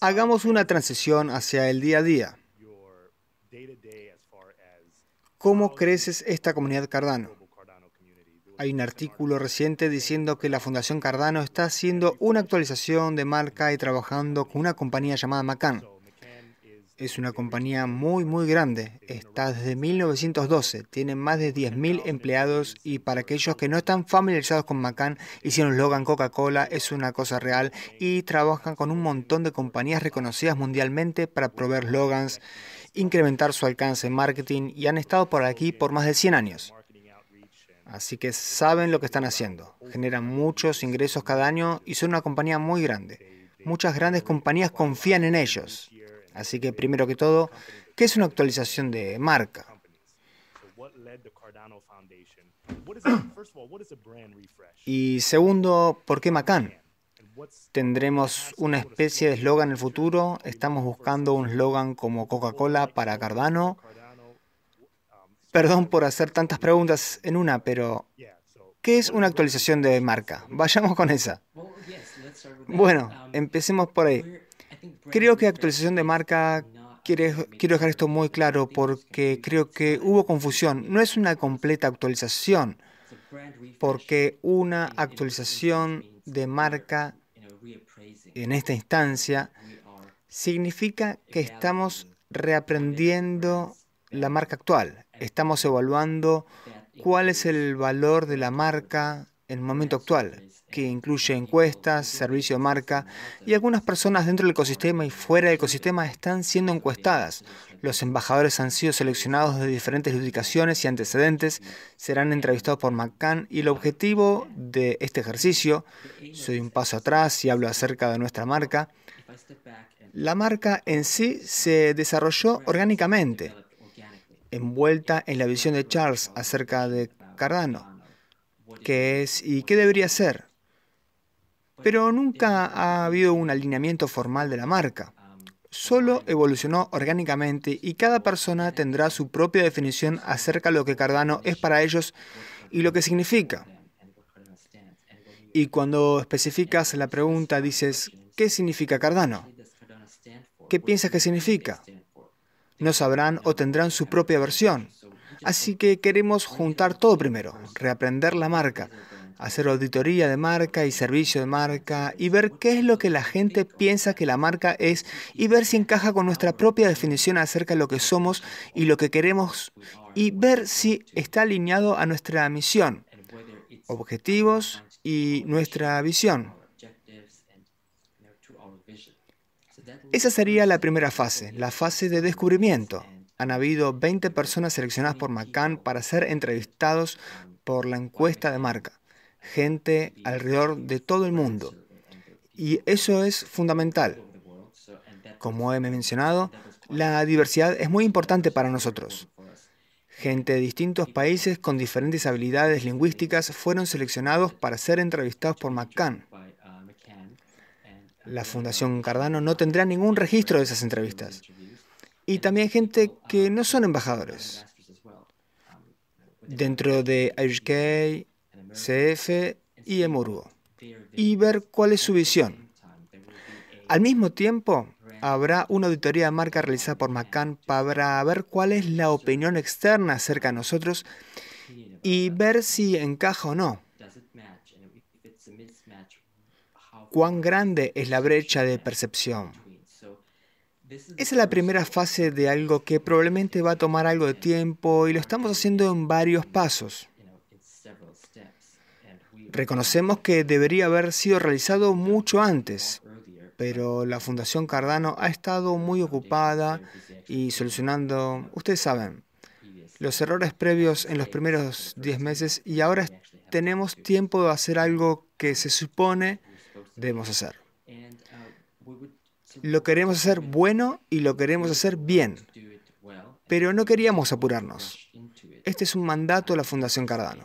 Hagamos una transición hacia el día a día. ¿Cómo creces esta comunidad Cardano? Hay un artículo reciente diciendo que la Fundación Cardano está haciendo una actualización de marca y trabajando con una compañía llamada Macan es una compañía muy, muy grande. Está desde 1912, tiene más de 10.000 empleados y para aquellos que no están familiarizados con Macan, hicieron Logan Coca-Cola, es una cosa real y trabajan con un montón de compañías reconocidas mundialmente para proveer Logans, incrementar su alcance en marketing y han estado por aquí por más de 100 años. Así que saben lo que están haciendo, generan muchos ingresos cada año y son una compañía muy grande. Muchas grandes compañías confían en ellos. Así que primero que todo, ¿qué es una actualización de marca? Y segundo, ¿por qué Macan? ¿Tendremos una especie de eslogan en el futuro? ¿Estamos buscando un eslogan como Coca-Cola para Cardano? Perdón por hacer tantas preguntas en una, pero ¿qué es una actualización de marca? Vayamos con esa. Bueno, um, empecemos por ahí. Creo que actualización de marca Quiero, quiero, dejar esto muy claro porque creo que hubo confusión. No es una completa actualización, porque una actualización de marca en esta instancia significa que estamos reaprendiendo la marca actual. Estamos evaluando cuál es el valor de la marca en el momento actual, eh, que incluye encuestas, servicio de marca, y algunas personas dentro del ecosistema y fuera del ecosistema están siendo encuestadas. Los embajadores han sido seleccionados de diferentes ubicaciones y antecedentes, serán entrevistados por McCann y el objetivo de este ejercicio, soy un paso atrás y hablo acerca de nuestra marca, la marca en sí se desarrolló orgánicamente, envuelta en la visión de Charles acerca de Cardano qué es y qué debería ser. Pero nunca ha habido un alineamiento formal de la marca. Solo evolucionó orgánicamente y cada persona tendrá su propia definición acerca de lo que Cardano es para ellos y lo que significa. Y cuando especificas la pregunta dices, ¿qué significa Cardano? ¿Qué piensas que significa? No sabrán o tendrán su propia versión. Así que queremos juntar todo primero, reaprender la marca, hacer auditoría de marca y servicio de marca y ver qué es lo que la gente piensa que la marca es y ver si encaja con nuestra propia definición acerca de lo que somos y lo que queremos y ver si está alineado a nuestra misión, objetivos y nuestra visión. Esa sería la primera fase, la fase de descubrimiento. Han habido 20 personas seleccionadas por McCann para ser entrevistados por la encuesta de marca. Gente alrededor de todo el mundo. Y eso es fundamental. Como he mencionado, la diversidad es muy importante para nosotros. Gente de distintos países con diferentes habilidades lingüísticas fueron seleccionados para ser entrevistados por McCann. La Fundación Cardano no tendrá ningún registro de esas entrevistas y también gente que no son embajadores. Dentro de IRISH CF y Emurgo. Y ver cuál es su visión. Al mismo tiempo, habrá una auditoría de marca realizada por McCann para ver cuál es la opinión externa acerca de nosotros y ver si encaja o no. Cuán grande es la brecha de percepción esa es la primera fase de algo que probablemente va a tomar algo de tiempo y lo estamos haciendo en varios pasos. Reconocemos que debería haber sido realizado mucho antes, pero la Fundación Cardano ha estado muy ocupada y solucionando, ustedes saben, los errores previos en los primeros 10 meses y ahora tenemos tiempo de hacer algo que se supone debemos hacer. Uh, lo queremos hacer bueno y lo queremos hacer bien. Pero no queríamos apurarnos. Este es un mandato de la Fundación Cardano.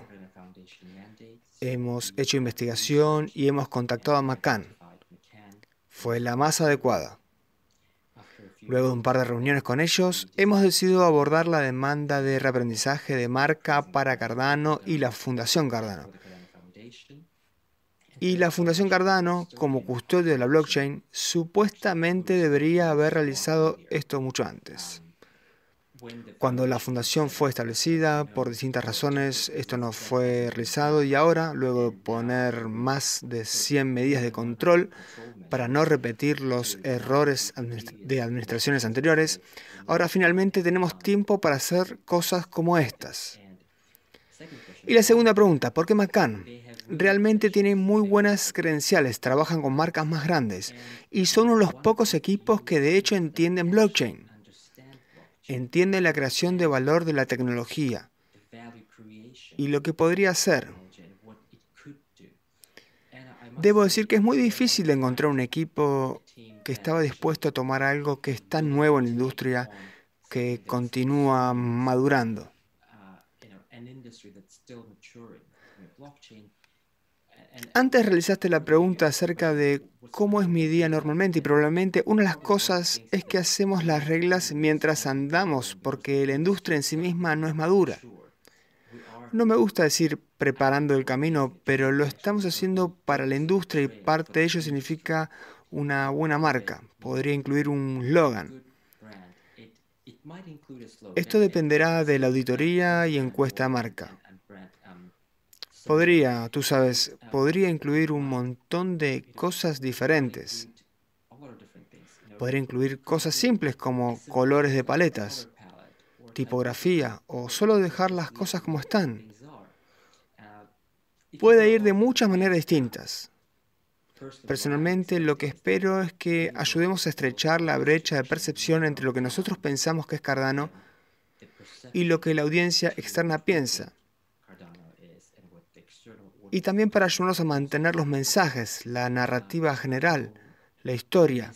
Hemos hecho investigación y hemos contactado a McCann. Fue la más adecuada. Luego de un par de reuniones con ellos, hemos decidido abordar la demanda de reaprendizaje de marca para Cardano y la Fundación Cardano. Y la Fundación Cardano, como custodio de la blockchain, supuestamente debería haber realizado esto mucho antes. Cuando la fundación fue establecida, por distintas razones, esto no fue realizado y ahora, luego de poner más de 100 medidas de control para no repetir los errores de administraciones anteriores, ahora finalmente tenemos tiempo para hacer cosas como estas. Y la segunda pregunta, ¿por qué Macan? realmente tienen muy buenas credenciales, trabajan con marcas más grandes y son uno de los pocos equipos que de hecho entienden blockchain. Entienden la creación de valor de la tecnología y lo que podría hacer. Debo decir que es muy difícil encontrar un equipo que estaba dispuesto a tomar algo que es tan nuevo en la industria que continúa madurando. Antes realizaste la pregunta acerca de cómo es mi día normalmente y probablemente una de las cosas es que hacemos las reglas mientras andamos porque la industria en sí misma no es madura. No me gusta decir preparando el camino, pero lo estamos haciendo para la industria y parte de ello significa una buena marca. Podría incluir un slogan. Esto dependerá de la auditoría y encuesta marca. Podría, tú sabes, ah. podría incluir un montón de cosas diferentes. Podría incluir cosas simples como colores de paletas, tipografía o solo dejar las cosas como están. Puede ir de muchas maneras distintas. Personalmente lo que espero es que ayudemos a estrechar la brecha de percepción entre lo que nosotros pensamos que es Cardano y lo que la audiencia externa piensa y también para ayudarnos a mantener los mensajes, la narrativa general, la historia.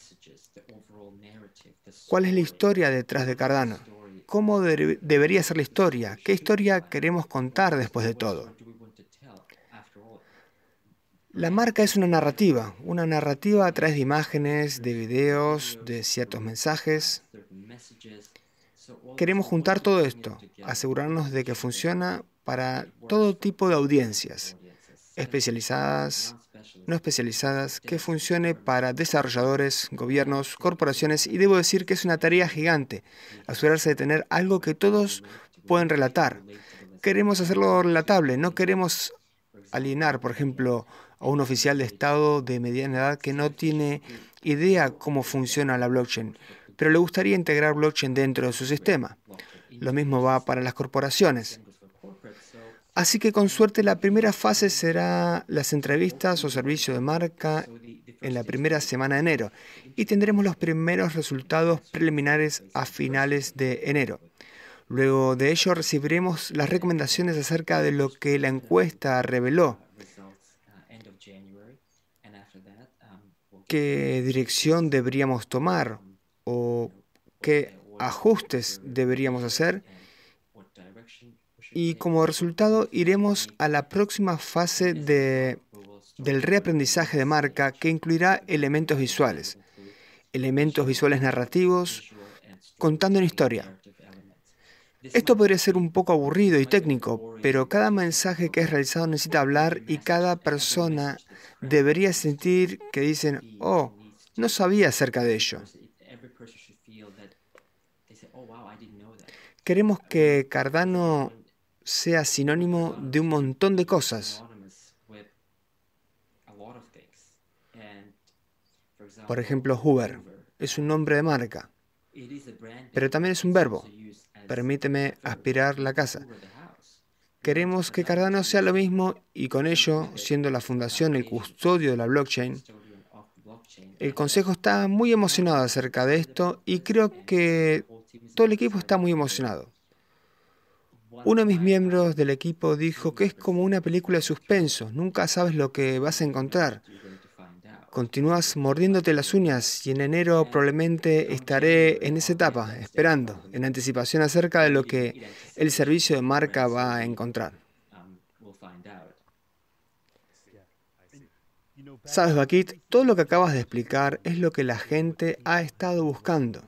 ¿Cuál es la historia detrás de Cardano? ¿Cómo debería ser la historia? ¿Qué historia queremos contar después de todo? La marca es una narrativa, una narrativa a través de imágenes, de videos, de ciertos mensajes. Queremos juntar todo esto, asegurarnos de que funciona para todo tipo de audiencias, especializadas, no especializadas, que funcione para desarrolladores, gobiernos, corporaciones y debo decir que es una tarea gigante, asegurarse de tener algo que todos pueden relatar. Queremos hacerlo relatable, no queremos alienar, por ejemplo, a un oficial de Estado de mediana edad que no tiene idea cómo funciona la blockchain, pero le gustaría integrar blockchain dentro de su sistema. Lo mismo va para las corporaciones. Así que con suerte la primera fase será las entrevistas o servicio de marca en la primera semana de enero y tendremos los primeros resultados preliminares a finales de enero. Luego de ello recibiremos las recomendaciones acerca de lo que la encuesta reveló, qué dirección deberíamos tomar o qué ajustes deberíamos hacer y como resultado iremos a la próxima fase de, del reaprendizaje de marca que incluirá elementos visuales, elementos visuales narrativos, contando una historia. Esto podría ser un poco aburrido y técnico, pero cada mensaje que es realizado necesita hablar y cada persona debería sentir que dicen, oh, no sabía acerca de ello. Queremos que Cardano sea sinónimo de un montón de cosas. Por ejemplo, Uber es un nombre de marca, pero también es un verbo. Permíteme aspirar la casa. Queremos que Cardano sea lo mismo y con ello, siendo la fundación el custodio de la blockchain, el Consejo está muy emocionado acerca de esto y creo que todo el equipo está muy emocionado. Uno de mis miembros del equipo dijo que es como una película de suspenso, nunca sabes lo que vas a encontrar. Continúas mordiéndote las uñas y en enero probablemente estaré en esa etapa, esperando, en anticipación acerca de lo que el servicio de marca va a encontrar. Sabes, Bakit, todo lo que acabas de explicar es lo que la gente ha estado buscando.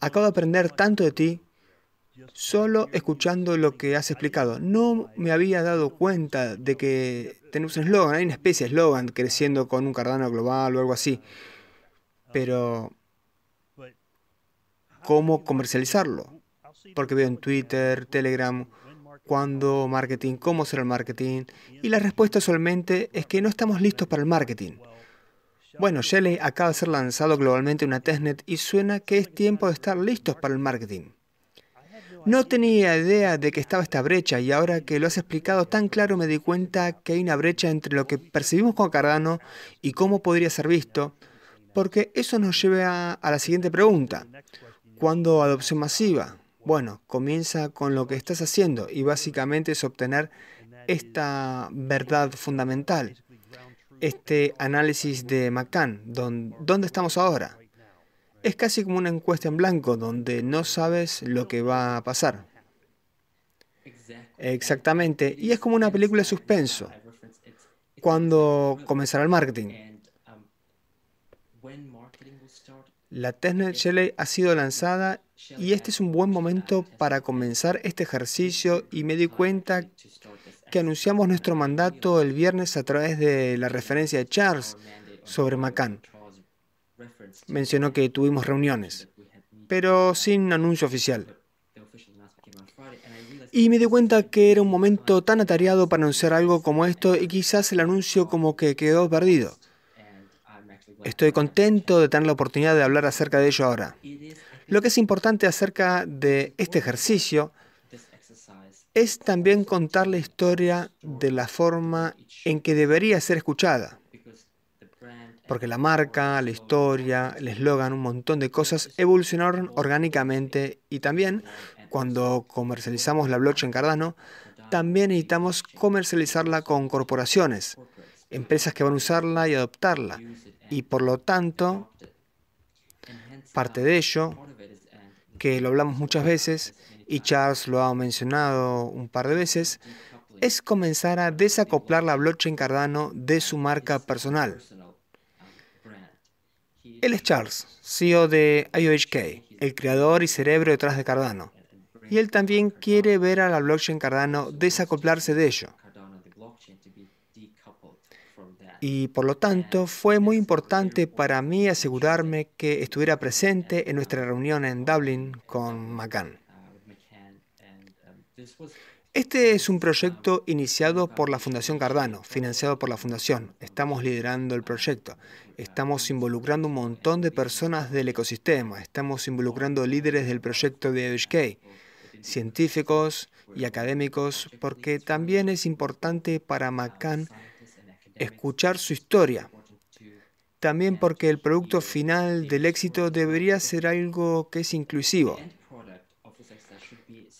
Acabo de aprender tanto de ti solo escuchando lo que has explicado. No me había dado cuenta de que tenemos un eslogan, hay una especie de eslogan creciendo con un Cardano global o algo así. Pero, ¿cómo comercializarlo? Porque veo en Twitter, Telegram, cuándo marketing, cómo hacer el marketing. Y la respuesta solamente es que no estamos listos para el marketing. Bueno, Shelley acaba de ser lanzado globalmente una testnet y suena que es tiempo de estar listos para el marketing. No tenía idea de que estaba esta brecha y ahora que lo has explicado tan claro me di cuenta que hay una brecha entre lo que percibimos con Cardano y cómo podría ser visto, porque eso nos lleva a la siguiente pregunta. ¿Cuándo adopción masiva? Bueno, comienza con lo que estás haciendo y básicamente es obtener esta verdad fundamental, este análisis de McCann, ¿dónde estamos ahora? Es casi como una encuesta en blanco donde no sabes lo que va a pasar. Exactamente, y es como una película de suspenso. Cuando comenzará el marketing? La testnet Shelley ha sido lanzada y este es un buen momento para comenzar este ejercicio y me di cuenta que anunciamos nuestro mandato el viernes a través de la referencia de Charles sobre Macan. Mencionó que tuvimos reuniones, pero sin anuncio oficial. Y me di cuenta que era un momento tan atareado para anunciar algo como esto y quizás el anuncio como que quedó perdido. Estoy contento de tener la oportunidad de hablar acerca de ello ahora. Lo que es importante acerca de este ejercicio es también contar la historia de la forma en que debería ser escuchada porque la marca, la historia, el eslogan, un montón de cosas evolucionaron orgánicamente y también cuando comercializamos la blockchain Cardano, también necesitamos comercializarla con corporaciones, empresas que van a usarla y adoptarla. Y por lo tanto, parte de ello, que lo hablamos muchas veces, y Charles lo ha mencionado un par de veces, es comenzar a desacoplar la blockchain Cardano de su marca personal. Él es Charles, CEO de IOHK, el creador y cerebro detrás de Cardano. Y él también quiere ver a la blockchain Cardano desacoplarse de ello. Y por lo tanto, fue muy importante para mí asegurarme que estuviera presente en nuestra reunión en Dublín con McCann. Este es un proyecto iniciado por la Fundación Cardano, financiado por la Fundación. Estamos liderando el proyecto. Estamos involucrando un montón de personas del ecosistema. Estamos involucrando líderes del proyecto de HK, científicos y académicos, porque también es importante para Macan escuchar su historia. También porque el producto final del éxito debería ser algo que es inclusivo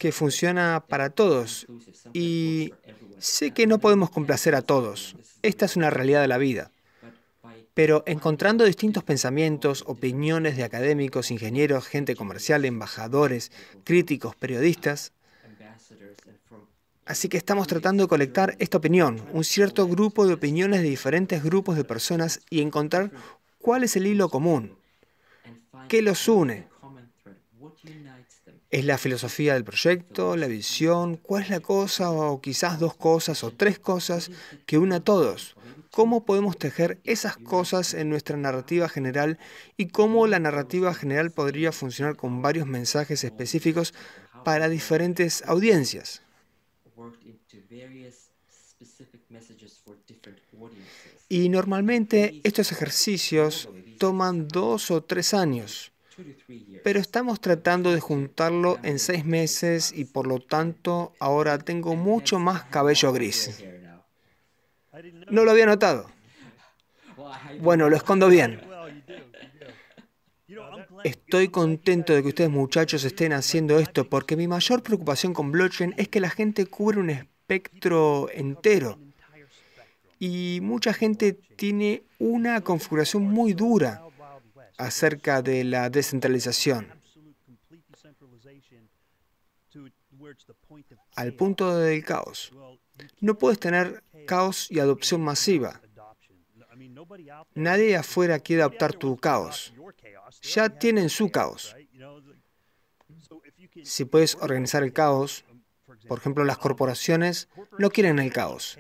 que funciona para todos y sé que no podemos complacer a todos. Esta es una realidad de la vida. Pero encontrando distintos pensamientos, opiniones de académicos, ingenieros, gente comercial, embajadores, críticos, periodistas, Así que estamos tratando de colectar esta opinión, un cierto grupo de opiniones de diferentes grupos de personas y encontrar cuál es el hilo común, qué los une, ¿Es la filosofía del proyecto, la visión? ¿Cuál es la cosa o quizás dos cosas o tres cosas que una a todos? ¿Cómo podemos tejer esas cosas en nuestra narrativa general y cómo la narrativa general podría funcionar con varios mensajes específicos para diferentes audiencias? Y normalmente estos ejercicios toman dos o tres años pero estamos tratando de juntarlo en seis meses y por lo tanto ahora tengo mucho más cabello gris. No lo había notado. Bueno, lo escondo bien. Estoy contento de que ustedes muchachos estén haciendo esto porque mi mayor preocupación con blockchain es que la gente cubre un espectro entero y mucha gente tiene una configuración muy dura acerca de la descentralización al punto del caos. No puedes tener caos y adopción masiva. Nadie afuera quiere adoptar tu caos. Ya tienen su caos. Si puedes organizar el caos, por ejemplo, las corporaciones no quieren el caos.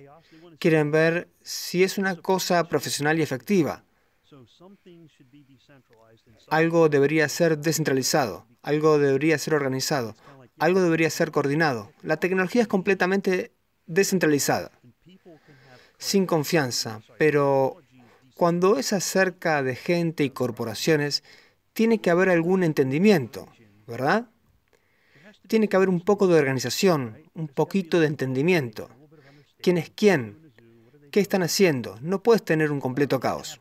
Quieren ver si es una cosa profesional y efectiva. Algo debería ser descentralizado, algo debería ser organizado, algo debería ser coordinado. La tecnología es completamente descentralizada, sin confianza, pero cuando es acerca de gente y corporaciones, tiene que haber algún entendimiento, ¿verdad? Tiene que haber un poco de organización, un poquito de entendimiento. ¿Quién es quién? ¿Qué están haciendo? No puedes tener un completo caos.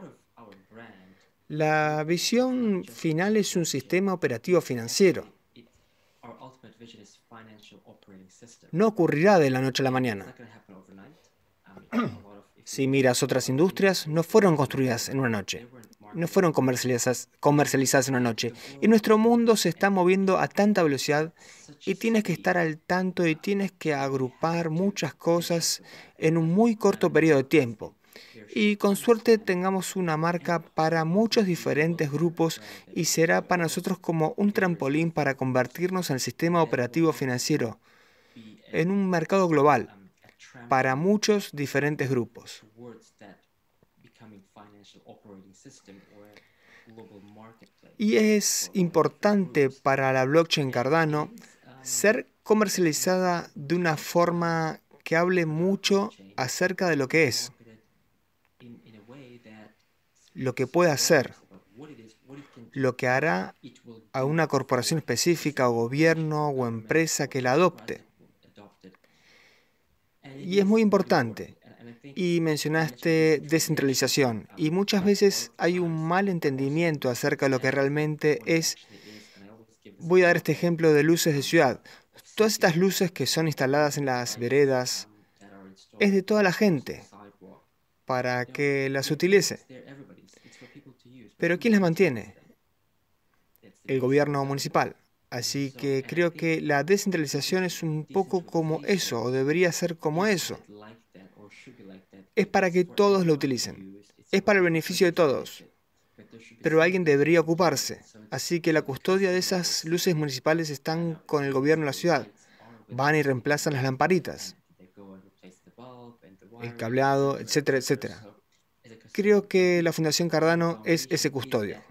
La visión final es un sistema operativo financiero. No ocurrirá de la noche a la mañana. Si miras otras industrias, no fueron construidas en una noche, no fueron comercializadas, en una noche. Y nuestro mundo se está moviendo a tanta velocidad y tienes que estar al tanto y tienes que agrupar muchas cosas en un muy corto periodo de tiempo y con suerte tengamos una marca para muchos diferentes grupos y será para nosotros como un trampolín para convertirnos en el sistema operativo financiero, en un mercado global, para muchos diferentes grupos. Y es importante para la blockchain Cardano ser comercializada de una forma que hable mucho acerca de lo que es lo que puede hacer, lo que hará a una corporación específica o gobierno o empresa que la adopte. Y es muy importante. Y mencionaste descentralización. Y muchas veces hay un mal entendimiento acerca de lo que realmente es. Voy a dar este ejemplo de luces de ciudad. Todas estas luces que son instaladas en las veredas es de toda la gente para que las utilice. Pero ¿quién las mantiene? El gobierno municipal. Así que creo que la descentralización es un poco como eso, o debería ser como eso. Es para que todos lo utilicen. Es para el beneficio de todos. Pero alguien debería ocuparse. Así que la custodia de esas luces municipales están con el gobierno de la ciudad. Van y reemplazan las lamparitas, el cableado, etcétera, etcétera. Creo que la Fundación Cardano es ese custodio.